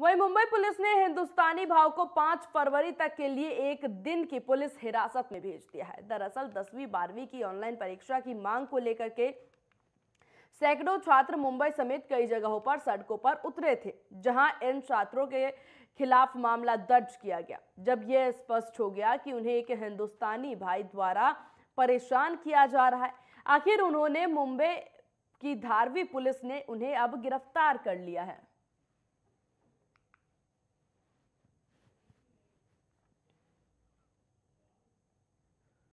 वहीं मुंबई पुलिस ने हिंदुस्तानी भाव को 5 फरवरी तक के लिए एक दिन की पुलिस हिरासत में भेज दिया है दरअसल दसवीं बारहवीं की ऑनलाइन परीक्षा की मांग को लेकर के सैकड़ों छात्र मुंबई समेत कई जगहों पर सड़कों पर उतरे थे जहां इन छात्रों के खिलाफ मामला दर्ज किया गया जब यह स्पष्ट हो गया कि उन्हें एक हिंदुस्तानी भाई द्वारा परेशान किया जा रहा है आखिर उन्होंने मुंबई की धारवी पुलिस ने उन्हें अब गिरफ्तार कर लिया है